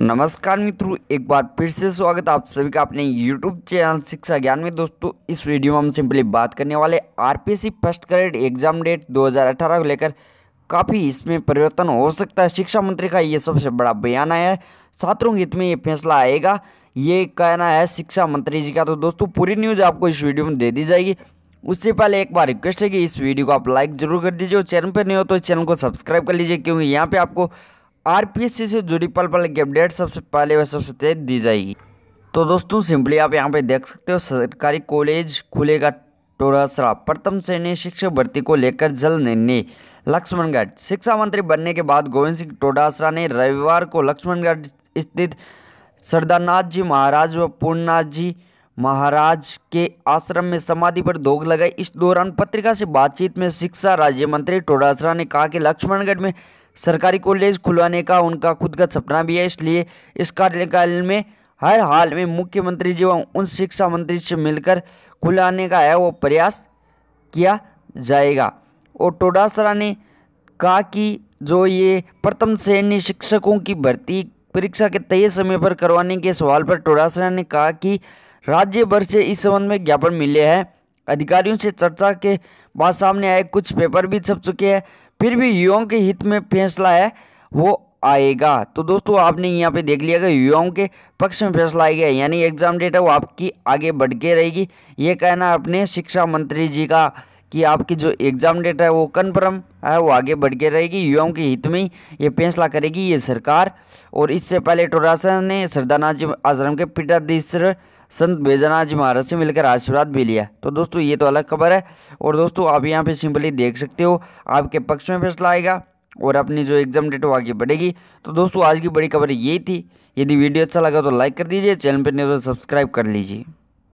नमस्कार मित्रों एक बार फिर से स्वागत आप सभी का अपने YouTube चैनल शिक्षा ज्ञान में दोस्तों इस वीडियो में हम सिंपली बात करने वाले RPC first grade exam date 2018 को लेकर काफ़ी इसमें परिवर्तन हो सकता है शिक्षा मंत्री का ये सबसे बड़ा बयान आया है छात्रों के हित में ये फैसला आएगा ये कहना है शिक्षा मंत्री जी का तो दोस्तों पूरी न्यूज़ आपको इस वीडियो में दे दी जाएगी उससे पहले एक बार रिक्वेस्ट है कि इस वीडियो को आप लाइक जरूर कर दीजिए और चैनल पर नहीं हो तो चैनल को सब्सक्राइब कर लीजिए क्योंकि यहाँ पर आपको आरपीएससी से जुड़ी पल पल की अपडेट सबसे पहले व सबसे तेज दी जाएगी तो दोस्तों सिंपली आप यहाँ पे देख सकते हो सरकारी कॉलेज खुलेगा टोरासरा प्रथम श्रेणी शिक्षक भर्ती को लेकर जल निर्णय लक्ष्मणगढ़ शिक्षा मंत्री बनने के बाद गोविंद सिंह टोडासरा ने रविवार को लक्ष्मणगढ़ स्थित सरदारनाथ जी महाराज व पूर्णनाथ जी महाराज के आश्रम में समाधि पर दोग लगाई इस दौरान पत्रिका से बातचीत में शिक्षा राज्य मंत्री टोडासरा ने कहा कि लक्ष्मणगढ़ में सरकारी कॉलेज खुलवाने का उनका खुद का सपना भी है इसलिए इस कार्यकाल में हर हाल में मुख्यमंत्री जी व उन शिक्षा मंत्री से मिलकर खुलाने का है वो प्रयास किया जाएगा और टोडासरा ने कहा कि जो ये प्रथम श्रेणी शिक्षकों की भर्ती परीक्षा के तय समय पर करवाने के सवाल पर टोडासरा ने कहा कि राज्य भर से इस संबंध में ज्ञापन मिले हैं अधिकारियों से चर्चा के बाद सामने आए कुछ पेपर भी छप चुके हैं फिर भी युवाओं के हित में फैसला है वो आएगा तो दोस्तों आपने यहाँ पे देख लिया कि युवाओं के पक्ष में फैसला आ गया यानी एग्जाम डेट है वो आपकी आगे बढ़ के रहेगी ये कहना अपने शिक्षा मंत्री जी का कि आपकी जो एग्ज़ाम डेट है वो कन्फर्म है वो आगे बढ़ के रहेगी युवाओं के हित में ये फैसला करेगी ये सरकार और इससे पहले टोरासा ने जी आश्रम के पीठाधीश्वर संत बेजानाथ जी महाराज से मिलकर आशीर्वाद भी लिया तो दोस्तों ये तो अलग खबर है और दोस्तों आप यहाँ पे सिंपली देख सकते हो आपके पक्ष में फैसला आएगा और अपनी जो एग्जाम डेट वो आगे बढ़ेगी तो दोस्तों आज की बड़ी खबर यही थी यदि वीडियो अच्छा लगा तो लाइक कर दीजिए चैनल पर नहीं तो सब्सक्राइब कर लीजिए